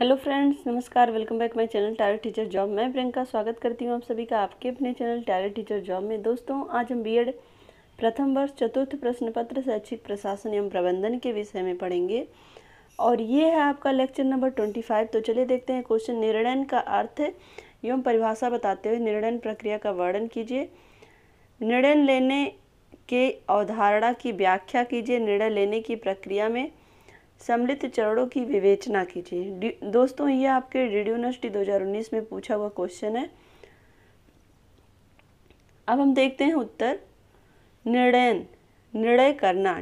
hello friends नमस्कार welcome back my channel tarot teacher job मैं प्रियंका स्वागत करती हूँ आप सभी का आपके अपने चैनल टैरट टीचर जॉब में दोस्तों आज हम बीएड प्रथम वर्ष चतुर्थ प्रश्न पत्र शैक्षिक प्रशासन एवं प्रबंधन के विषय में पढ़ेंगे और ये है आपका लेक्चर नंबर ट्वेंटी फाइव तो चलिए देखते हैं क्वेश्चन निर्णय का अर्थ एवं परिभाषा बताते हुए निर्णय प्रक्रिया का वर्णन कीजिए निर्णय लेने के अवधारणा की व्याख्या कीजिए निर्णय लेने की प्रक्रिया में सम्मिलित चरणों की विवेचना कीजिए दोस्तों ये आपके डी यूनिवर्सिटी 2019 में पूछा हुआ क्वेश्चन है अब हम देखते हैं उत्तर निर्णय निर्णय करना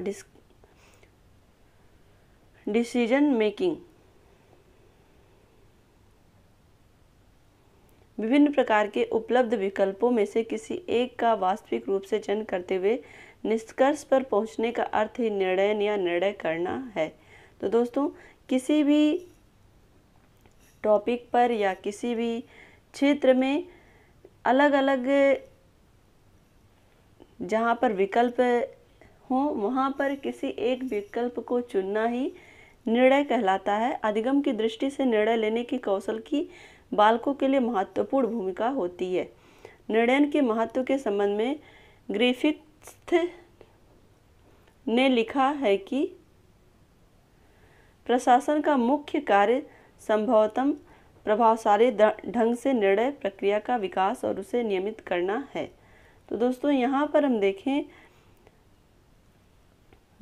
डिसीजन मेकिंग विभिन्न प्रकार के उपलब्ध विकल्पों में से किसी एक का वास्तविक रूप से चयन करते हुए निष्कर्ष पर पहुंचने का अर्थ ही निर्णय या निर्णय करना है तो दोस्तों किसी भी टॉपिक पर या किसी भी क्षेत्र में अलग अलग जहाँ पर विकल्प हो वहाँ पर किसी एक विकल्प को चुनना ही निर्णय कहलाता है अधिगम की दृष्टि से निर्णय लेने के कौशल की बालकों के लिए महत्वपूर्ण भूमिका होती है निर्णय के महत्व के संबंध में ग्रिफिथ ने लिखा है कि प्रशासन का मुख्य कार्य संभवतम प्रभावशाली ढंग से निर्णय प्रक्रिया का विकास और उसे नियमित करना है तो दोस्तों यहाँ पर हम देखें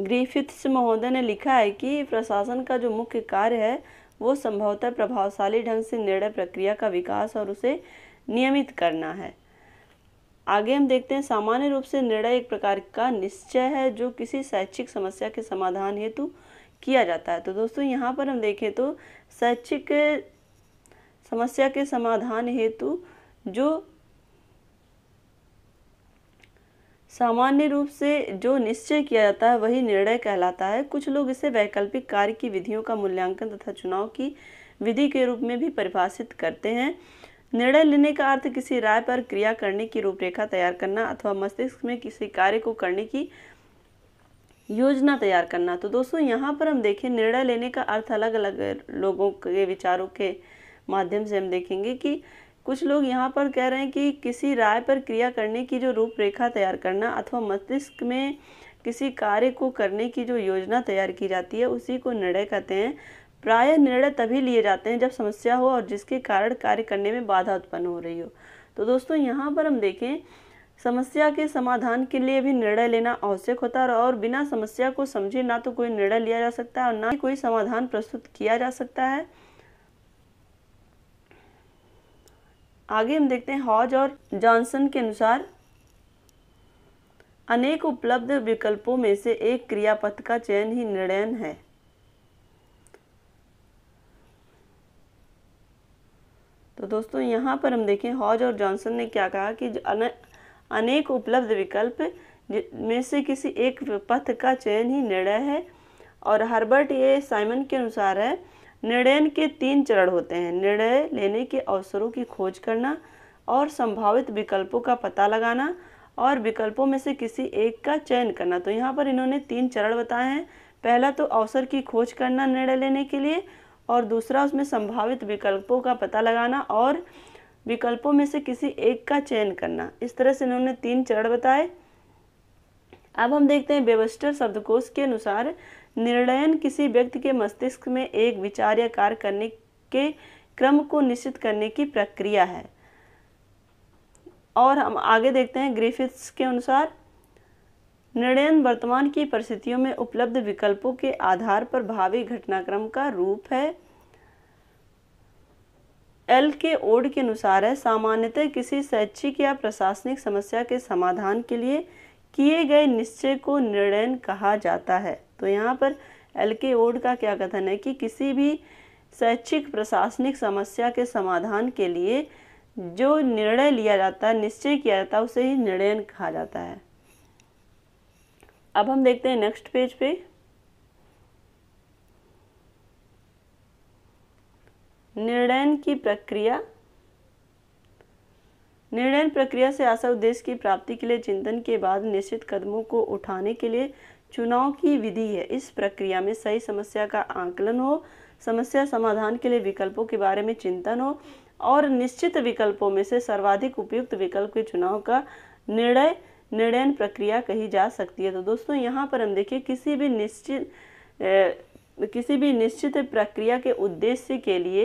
ग्रीफिथ्स महोदय ने लिखा है कि प्रशासन का जो मुख्य कार्य है वो संभवतः प्रभावशाली ढंग से निर्णय प्रक्रिया का विकास और उसे नियमित करना है आगे हम देखते हैं सामान्य रूप से निर्णय एक प्रकार का निश्चय है जो किसी शैक्षिक समस्या के समाधान हेतु किया जाता है तो दोस्तों यहाँ पर हम देखें तो शैक्षिक समस्या के समाधान हेतु जो सामान्य रूप से जो निश्चय किया जाता है वही निर्णय कहलाता है कुछ लोग इसे वैकल्पिक कार्य की विधियों का मूल्यांकन तथा चुनाव की विधि के रूप में भी परिभाषित करते हैं निर्णय लेने का अर्थ किसी राय पर क्रिया करने की रूपरेखा तैयार करना अथवा मस्तिष्क में किसी कार्य को करने की योजना तैयार करना तो दोस्तों यहाँ पर हम देखें निर्णय लेने का अर्थ अलग अलग लोगों के विचारों के माध्यम से हम देखेंगे कि कुछ लोग यहाँ पर कह रहे हैं कि किसी राय पर क्रिया करने की जो रूपरेखा तैयार करना अथवा मस्तिष्क में किसी कार्य को करने की जो योजना तैयार की जाती है उसी को निर्णय कहते हैं प्राय निर्णय तभी लिए जाते हैं जब समस्या हो और जिसके कारण कार्य करने में बाधा उत्पन्न हो रही हो तो दोस्तों यहाँ पर हम देखें समस्या के समाधान के लिए भी निर्णय लेना आवश्यक होता है और बिना समस्या को समझे ना तो कोई निर्णय लिया जा सकता है और ना ही कोई समाधान प्रस्तुत किया जा सकता है आगे हम देखते हैं हॉज और जॉनसन के अनुसार अनेक उपलब्ध विकल्पों में से एक क्रियापथ का चयन ही निर्णयन है तो दोस्तों यहाँ पर हम देखें हॉज और जॉनसन ने क्या कहा कि अनेक उपलब्ध विकल्प में से किसी एक पथ का चयन ही निर्णय है और हर्बर्ट ये साइमन के अनुसार है निर्णय के तीन चरण होते हैं निर्णय लेने के अवसरों की खोज करना और संभावित विकल्पों का पता लगाना और विकल्पों में से किसी एक का चयन करना तो यहाँ पर इन्होंने तीन चरण बताए हैं पहला तो अवसर की खोज करना निर्णय लेने के लिए और दूसरा उसमें संभावित विकल्पों का पता लगाना और विकल्पों में से किसी एक का चयन करना इस तरह से इन्होंने तीन चरण बताए अब हम देखते हैं बेबस्टर शब्दकोश के अनुसार निर्णयन किसी व्यक्ति के मस्तिष्क में एक विचार या कार्य करने के क्रम को निश्चित करने की प्रक्रिया है और हम आगे देखते हैं ग्रीफिथ्स के अनुसार निर्णयन वर्तमान की परिस्थितियों में उपलब्ध विकल्पों के आधार पर भावी घटनाक्रम का रूप है एल के ओड के अनुसार है सामान्यतः किसी शैक्षिक या प्रशासनिक समस्या के समाधान के लिए किए गए निश्चय को निर्णय कहा जाता है तो यहाँ पर एल के ओड का क्या कथन है कि किसी भी शैक्षिक प्रशासनिक समस्या के समाधान के लिए जो निर्णय लिया जाता है निश्चय किया जाता है उसे ही निर्णय कहा जाता है अब हम देखते हैं नेक्स्ट पेज पे निर्णयन की प्रक्रिया निर्णयन प्रक्रिया से आशा उद्देश्य की प्राप्ति के लिए चिंतन के बाद निश्चित कदमों को उठाने के लिए चुनाव की विधि है इस प्रक्रिया में सही समस्या का आकलन हो समस्या समाधान के लिए विकल्पों के बारे में चिंतन हो और निश्चित विकल्पों में से सर्वाधिक उपयुक्त विकल्प के चुनाव का निर्णय निर्णयन प्रक्रिया कही जा सकती है तो दोस्तों यहाँ पर हम देखिए किसी भी निश्चित किसी भी निश्चित प्रक्रिया के उद्देश्य के लिए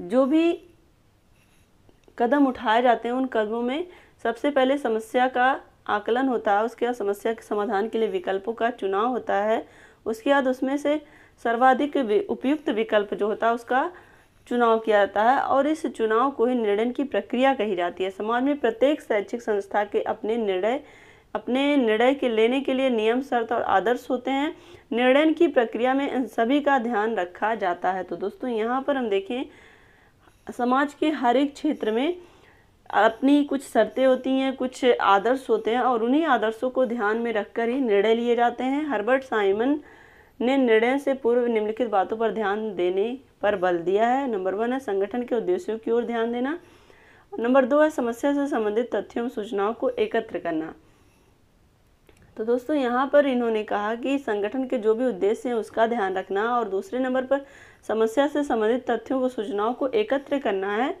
जो भी कदम उठाए जाते हैं उन कदमों में सबसे पहले समस्या का आकलन होता है उसके बाद समस्या के समाधान के लिए विकल्पों का चुनाव होता है उसके बाद उसमें से सर्वाधिक उपयुक्त विकल्प जो होता है उसका चुनाव किया जाता है और इस चुनाव को ही निर्णय की प्रक्रिया कही जाती है समाज में प्रत्येक शैक्षिक संस्था के अपने निर्णय अपने निर्णय के लेने के लिए नियम शर्त और आदर्श होते हैं निर्णय की प्रक्रिया में इन सभी का ध्यान रखा जाता है तो दोस्तों यहाँ पर हम देखें समाज के हर एक क्षेत्र में अपनी कुछ शर्तें होती हैं कुछ आदर्श होते हैं और उन्हीं आदर्शों को ध्यान में रखकर ही निर्णय लिए जाते हैं हर्बर्ट साइमन ने निर्णय से पूर्व निम्नलिखित बातों पर ध्यान देने पर बल दिया है नंबर वन है संगठन के उद्देश्यों की ओर ध्यान देना नंबर दो है समस्या से संबंधित तथ्यों सूचनाओं को एकत्र करना तो दोस्तों यहाँ पर इन्होंने कहा कि संगठन के जो भी उद्देश्य हैं उसका ध्यान रखना और दूसरे नंबर पर समस्या से संबंधित तथ्यों को सूचनाओं को एकत्र करना है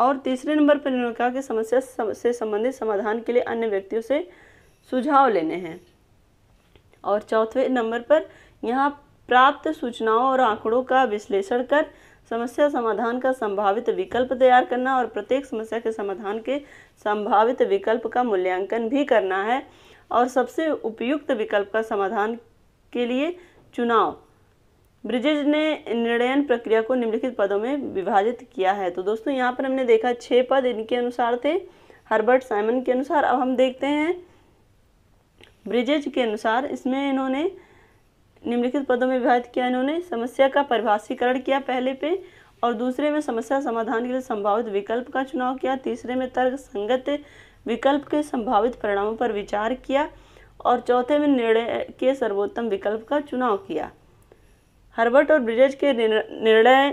और तीसरे नंबर पर इन्होंने कहा कि समस्या से संबंधित समाधान के लिए अन्य व्यक्तियों से सुझाव लेने हैं और चौथे नंबर पर यहाँ प्राप्त सूचनाओं और आंकड़ों का विश्लेषण कर समस्या समाधान का संभावित विकल्प तैयार करना और प्रत्येक समस्या के समाधान के संभावित विकल्प का मूल्यांकन भी करना है और सबसे उपयुक्त विकल्प का समाधान के लिए चुनाव ब्रिजेज ने निर्णयन प्रक्रिया को निम्नलिखित पदों में विभाजित किया है तो दोस्तों यहाँ पर हमने देखा छः पद इनके अनुसार थे हर्बर्ट साइमन के अनुसार अब हम देखते हैं ब्रिजेज के अनुसार इसमें इन्होंने निम्नलिखित पदों में विभाजित किया इन्होंने समस्या का परिभाषीकरण किया पहले पे और दूसरे में समस्या समाधान के लिए संभावित विकल्प का चुनाव किया तीसरे में तर्क संगत विकल्प के संभावित परिणामों पर विचार किया और चौथे में निर्णय के सर्वोत्तम विकल्प का चुनाव किया हर्बर्ट और ब्रिजेज के निर्णय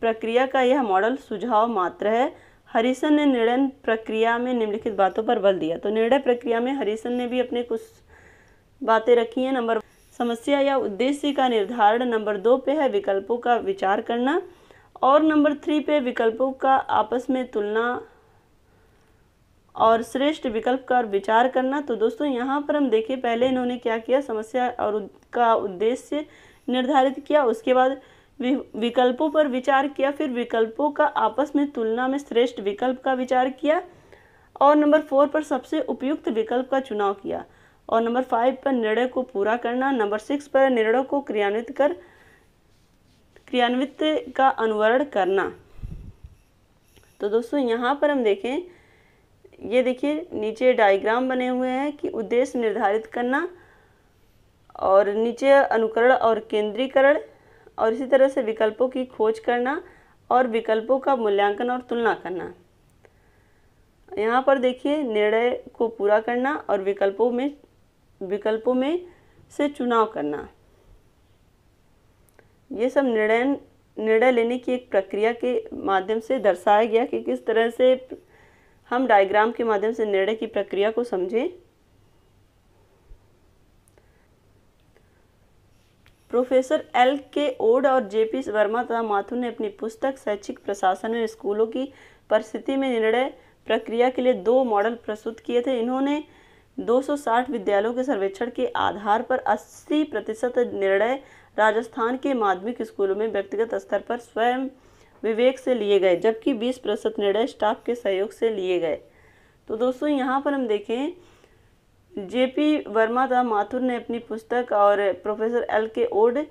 प्रक्रिया का यह मॉडल सुझाव मात्र है हरिसन ने निर्णय प्रक्रिया में निम्नलिखित बातों पर बल दिया तो निर्णय प्रक्रिया में हरिसन ने भी अपने कुछ बातें रखी हैं नंबर समस्या या उद्देश्य का निर्धारण नंबर दो पे है विकल्पों का विचार करना और नंबर थ्री पे विकल्पों का आपस में तुलना और श्रेष्ठ विकल्प का विचार करना तो दोस्तों यहाँ पर हम देखें पहले इन्होंने क्या किया समस्या और का उद्देश्य निर्धारित किया उसके बाद विकल्पों पर विचार किया फिर विकल्पों का आपस में तुलना में श्रेष्ठ विकल्प का विचार किया और नंबर फोर पर सबसे उपयुक्त विकल्प का चुनाव किया और नंबर फाइव पर निर्णय को पूरा करना नंबर सिक्स पर निर्णय को क्रियान्वित कर क्रियान्वित का अनुवरण करना तो दोस्तों यहाँ पर हम देखें ये देखिए नीचे डायग्राम बने हुए हैं कि उद्देश्य निर्धारित करना और नीचे अनुकरण और केंद्रीकरण और इसी तरह से विकल्पों की खोज करना और विकल्पों का मूल्यांकन और तुलना करना यहाँ पर देखिए निर्णय को पूरा करना और विकल्पों में विकल्पों में से चुनाव करना ये सब निर्णय निर्णय लेने की एक प्रक्रिया के माध्यम से दर्शाया गया कि किस तरह से हम डायग्राम के माध्यम से निर्णय की प्रक्रिया को समझें प्रोफेसर एल के ओड और जेपी वर्मा तथा माथुर ने अपनी पुस्तक शैक्षिक प्रशासन में स्कूलों की परिस्थिति में निर्णय प्रक्रिया के लिए दो मॉडल प्रस्तुत किए थे इन्होंने 260 विद्यालयों के सर्वेक्षण के आधार पर 80 प्रतिशत निर्णय राजस्थान के माध्यमिक स्कूलों में व्यक्तिगत स्तर पर स्वयं विवेक से लिए गए जबकि 20 प्रतिशत निर्णय स्टाफ के सहयोग से लिए गए तो दोस्तों यहाँ पर हम देखें जेपी वर्मा दा माथुर ने अपनी पुस्तक और प्रोफेसर एल के ओड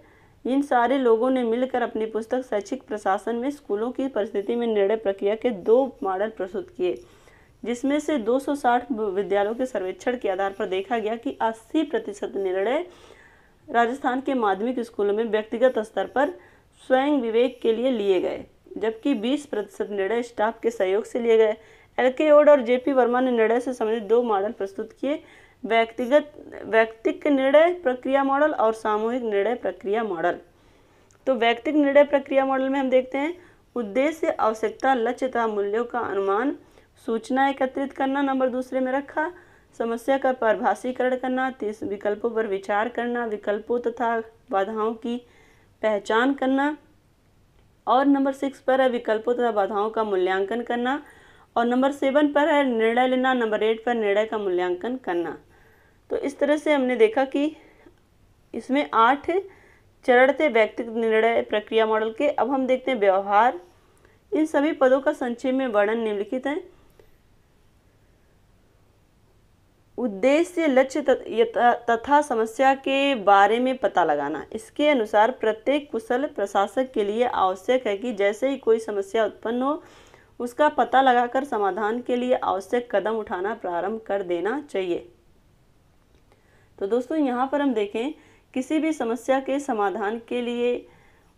इन सारे लोगों ने मिलकर अपनी पुस्तक शैक्षिक प्रशासन में स्कूलों की परिस्थिति में निर्णय प्रक्रिया के दो मॉडल प्रस्तुत किए जिसमें से 260 विद्यालयों के सर्वेक्षण के आधार पर देखा गया कि 80 प्रतिशत निर्णय राजस्थान के माध्यमिक स्कूलों में व्यक्तिगत स्तर पर स्वयं विवेक के लिए लिए गए जबकि 20 प्रतिशत निर्णय स्टाफ के सहयोग से लिए गए एल के ओड और जेपी वर्मा ने निर्णय से संबंधित दो मॉडल प्रस्तुत किए व्यक्तिगत व्यक्तिक निर्णय प्रक्रिया मॉडल और सामूहिक निर्णय प्रक्रिया मॉडल तो व्यक्तिक निर्णय प्रक्रिया मॉडल में हम देखते हैं उद्देश्य आवश्यकता लक्ष्य तथा मूल्यों का अनुमान सूचना एकत्रित करना नंबर दूसरे में रखा समस्या का परिभाषीकरण करना तीस विकल्पों पर विचार करना विकल्पों तथा बाधाओं की पहचान करना और नंबर सिक्स पर है विकल्पों तथा बाधाओं का मूल्यांकन करना और नंबर सेवन पर है निर्णय लेना नंबर एट पर निर्णय का मूल्यांकन करना तो इस तरह से हमने देखा कि इसमें आठ चरण थे व्यक्तिगत निर्णय प्रक्रिया मॉडल के अब हम देखते हैं व्यवहार इन सभी पदों का संक्षेप में वर्णन निम्नलिखित है उद्देश्य लक्ष्य तथा समस्या के बारे में पता लगाना इसके अनुसार प्रत्येक कुशल प्रशासक के लिए आवश्यक है कि जैसे ही कोई समस्या उत्पन्न हो उसका पता लगाकर समाधान के लिए आवश्यक कदम उठाना प्रारंभ कर देना चाहिए तो दोस्तों यहाँ पर हम देखें किसी भी समस्या के समाधान के लिए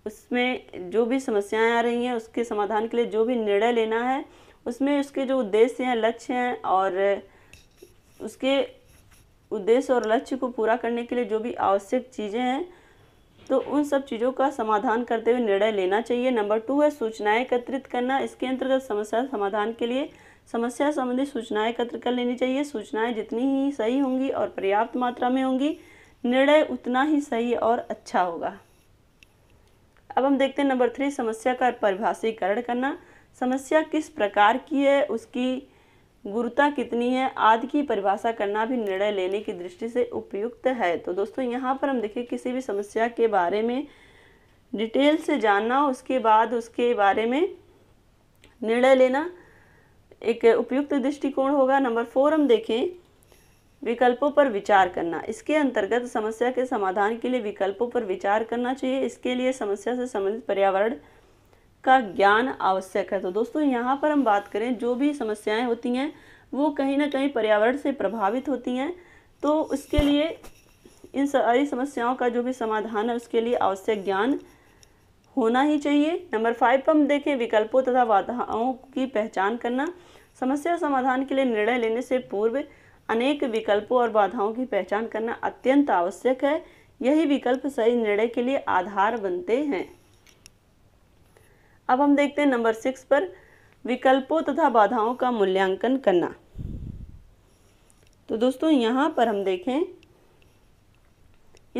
उसमें जो भी समस्याएं आ रही हैं उसके समाधान के लिए जो भी निर्णय लेना है उसमें उसके जो उद्देश्य हैं लक्ष्य हैं और उसके उद्देश्य और लक्ष्य को पूरा करने के लिए जो भी आवश्यक चीज़ें हैं तो उन सब चीज़ों का समाधान करते हुए निर्णय लेना चाहिए नंबर टू है सूचनाएं एकत्रित करना इसके अंतर्गत समस्या समाधान के लिए समस्या संबंधी सूचनाएं एकत्र कर लेनी चाहिए सूचनाएं जितनी ही सही होंगी और पर्याप्त मात्रा में होंगी निर्णय उतना ही सही और अच्छा होगा अब हम देखते हैं नंबर थ्री समस्या का परिभाषीकरण करना समस्या किस प्रकार की है उसकी गुरुता कितनी है आदि की परिभाषा करना भी निर्णय लेने की दृष्टि से उपयुक्त है तो दोस्तों यहाँ पर हम देखें किसी भी समस्या के बारे में डिटेल से जानना उसके बाद उसके बारे में निर्णय लेना एक उपयुक्त दृष्टिकोण होगा नंबर फोर हम देखें विकल्पों पर विचार करना इसके अंतर्गत समस्या के समाधान के लिए विकल्पों पर विचार करना चाहिए इसके लिए समस्या से संबंधित पर्यावरण का ज्ञान आवश्यक है तो दोस्तों यहाँ पर हम बात करें जो भी समस्याएं होती हैं वो कहीं ना कहीं पर्यावरण से प्रभावित होती हैं तो उसके लिए इन सारी समस्याओं का जो भी समाधान है उसके लिए आवश्यक ज्ञान होना ही चाहिए नंबर फाइव पर हम देखें विकल्पों तथा बाधाओं की पहचान करना समस्या समाधान के लिए निर्णय लेने से पूर्व अनेक विकल्पों और बाधाओं की पहचान करना अत्यंत आवश्यक है यही विकल्प सही निर्णय के लिए आधार बनते हैं अब हम देखते हैं नंबर सिक्स पर विकल्पों तथा बाधाओं का मूल्यांकन करना तो दोस्तों यहाँ पर हम देखें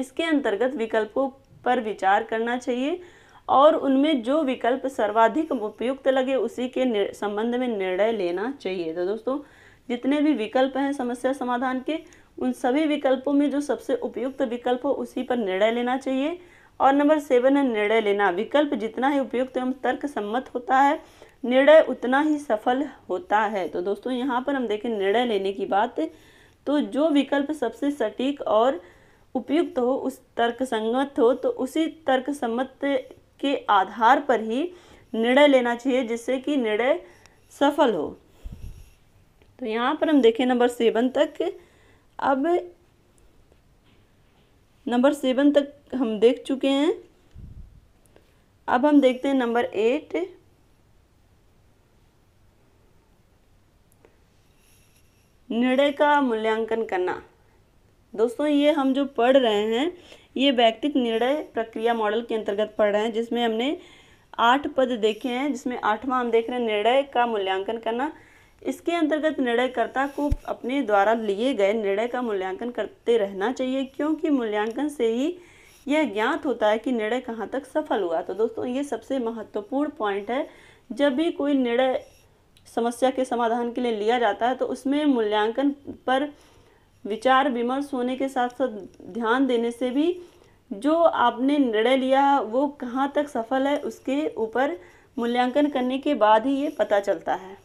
इसके अंतर्गत विकल्पों पर विचार करना चाहिए और उनमें जो विकल्प सर्वाधिक उपयुक्त लगे उसी के संबंध में निर्णय लेना चाहिए तो दोस्तों जितने भी विकल्प हैं समस्या समाधान के उन सभी विकल्पों में जो सबसे उपयुक्त विकल्प हो उसी पर निर्णय लेना चाहिए और नंबर सेवन है निर्णय लेना विकल्प जितना ही उपयुक्त एवं तर्क सम्मत होता है निर्णय उतना ही सफल होता है तो दोस्तों यहाँ पर हम देखें निर्णय लेने की बात तो जो विकल्प सबसे सटीक और उपयुक्त हो उस तर्क संगत हो तो उसी तर्क सम्मत के आधार पर ही निर्णय लेना चाहिए जिससे कि निर्णय सफल हो तो यहाँ पर हम देखें नंबर सेवन तक अब नंबर सेवन तक हम देख चुके हैं अब हम देखते हैं नंबर एट निर्णय का मूल्यांकन करना दोस्तों ये हम जो पढ़ रहे हैं ये व्यक्तिक निर्णय प्रक्रिया मॉडल के अंतर्गत पढ़ रहे हैं जिसमें हमने आठ पद देखे हैं जिसमें आठवां हम देख रहे हैं निर्णय का मूल्यांकन करना इसके अंतर्गत निर्णयकर्ता को अपने द्वारा लिए गए निर्णय का मूल्यांकन करते रहना चाहिए क्योंकि मूल्यांकन से ही यह ज्ञात होता है कि निर्णय कहाँ तक सफल हुआ तो दोस्तों ये सबसे महत्वपूर्ण पॉइंट है जब भी कोई निर्णय समस्या के समाधान के लिए लिया जाता है तो उसमें मूल्यांकन पर विचार विमर्श होने के साथ साथ ध्यान देने से भी जो आपने निर्णय लिया वो कहाँ तक सफल है उसके ऊपर मूल्यांकन करने के बाद ही ये पता चलता है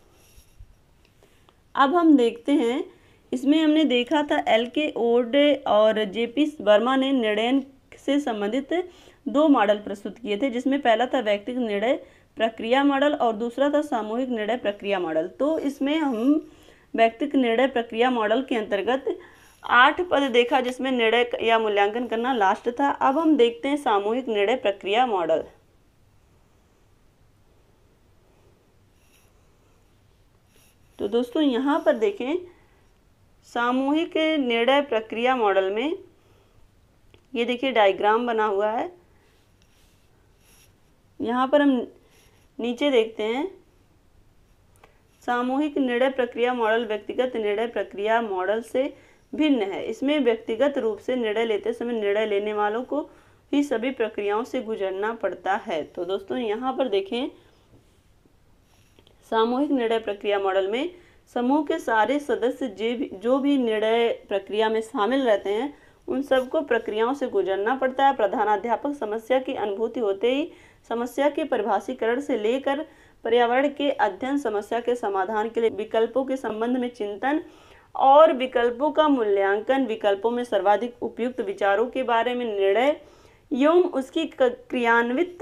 अब हम देखते हैं इसमें हमने देखा था एल के ओड और जे पी वर्मा ने निर्णय से संबंधित दो मॉडल प्रस्तुत किए थे जिसमें पहला था व्यक्तिगत निर्णय प्रक्रिया मॉडल और दूसरा था सामूहिक निर्णय प्रक्रिया मॉडल तो इसमें हम व्यक्तिगत निर्णय प्रक्रिया मॉडल के अंतर्गत आठ पद देखा जिसमें निर्णय या मूल्यांकन करना लास्ट था अब हम देखते हैं सामूहिक निर्णय प्रक्रिया मॉडल तो दोस्तों यहाँ पर देखें सामूहिक निर्णय प्रक्रिया मॉडल में ये देखिए डायग्राम बना हुआ है यहाँ पर हम नीचे देखते हैं सामूहिक निर्णय प्रक्रिया मॉडल व्यक्तिगत निर्णय प्रक्रिया मॉडल से भिन्न है इसमें व्यक्तिगत रूप से निर्णय लेते समय निर्णय लेने वालों को ही सभी प्रक्रियाओं से गुजरना पड़ता है तो दोस्तों यहाँ पर देखें सामूहिक निर्णय प्रक्रिया मॉडल में समूह के सारे सदस्य जे जो भी निर्णय प्रक्रिया में शामिल रहते हैं उन सबको प्रक्रियाओं से गुजरना पड़ता है प्रधानाध्यापक समस्या की अनुभूति होते ही समस्या के परिभाषीकरण से लेकर पर्यावरण के अध्ययन समस्या के समाधान के लिए विकल्पों के संबंध में चिंतन और विकल्पों का मूल्यांकन विकल्पों में सर्वाधिक उपयुक्त विचारों के बारे में निर्णय एवं उसकी क्रियान्वित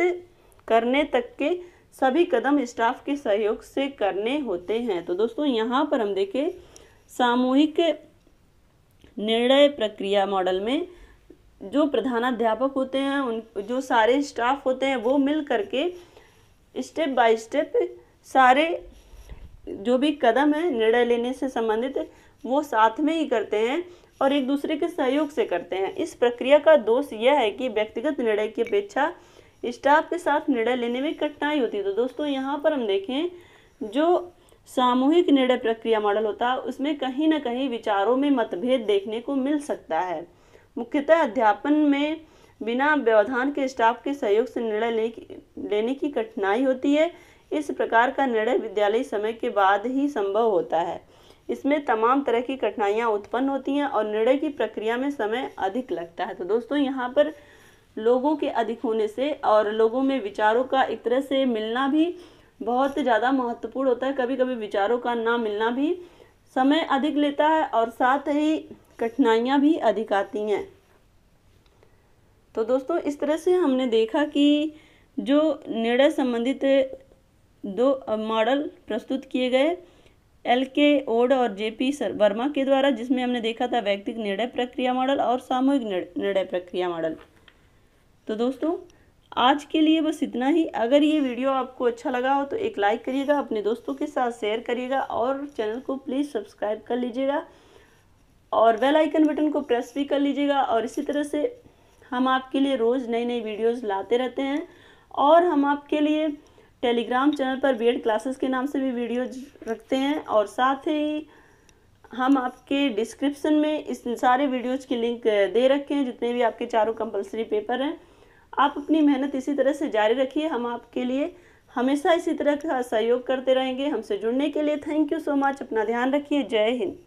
करने तक के सभी कदम स्टाफ के सहयोग से करने होते हैं तो दोस्तों यहाँ पर हम देखें सामूहिक निर्णय प्रक्रिया मॉडल में जो प्रधानाध्यापक होते हैं उन जो सारे स्टाफ होते हैं वो मिल करके स्टेप बाय स्टेप सारे जो भी कदम है निर्णय लेने से संबंधित वो साथ में ही करते हैं और एक दूसरे के सहयोग से करते हैं इस प्रक्रिया का दोष यह है कि व्यक्तिगत निर्णय की अपेक्षा स्टाफ के साथ निर्णय लेने में कठिनाई होती है तो दोस्तों यहाँ पर हम देखें जो सामूहिक निर्णय प्रक्रिया मॉडल होता है उसमें कहीं ना कहीं विचारों में मतभेद देखने को मिल सकता है मुख्यतः अध्यापन में बिना व्यवधान के स्टाफ के सहयोग से निर्णय लेने की लेने की कठिनाई होती है इस प्रकार का निर्णय विद्यालय समय के बाद ही संभव होता है इसमें तमाम तरह की कठिनाइयाँ उत्पन्न होती हैं और निर्णय की प्रक्रिया में समय अधिक लगता है तो दोस्तों यहाँ पर लोगों के अधिक होने से और लोगों में विचारों का एक तरह से मिलना भी बहुत ज़्यादा महत्वपूर्ण होता है कभी कभी विचारों का ना मिलना भी समय अधिक लेता है और साथ ही कठिनाइयाँ भी अधिक आती हैं तो दोस्तों इस तरह से हमने देखा कि जो निर्णय संबंधित दो मॉडल प्रस्तुत किए गए एल के ओड और जे पी सर वर्मा के द्वारा जिसमें हमने देखा था व्यक्तिक निर्णय प्रक्रिया मॉडल और सामूहिक निर्णय प्रक्रिया मॉडल तो दोस्तों आज के लिए बस इतना ही अगर ये वीडियो आपको अच्छा लगा हो तो एक लाइक करिएगा अपने दोस्तों के साथ शेयर करिएगा और चैनल को प्लीज़ सब्सक्राइब कर लीजिएगा और बेल आइकन बटन को प्रेस भी कर लीजिएगा और इसी तरह से हम आपके लिए रोज़ नई नई वीडियोस लाते रहते हैं और हम आपके लिए टेलीग्राम चैनल पर बी क्लासेस के नाम से भी वीडियोज रखते हैं और साथ ही हम आपके डिस्क्रिप्शन में इस सारे वीडियोज की लिंक दे रखे हैं जितने भी आपके चारों कंपलसरी पेपर हैं आप अपनी मेहनत इसी तरह से जारी रखिए हम आपके लिए हमेशा इसी तरह का सहयोग करते रहेंगे हमसे जुड़ने के लिए थैंक यू सो मच अपना ध्यान रखिए जय हिंद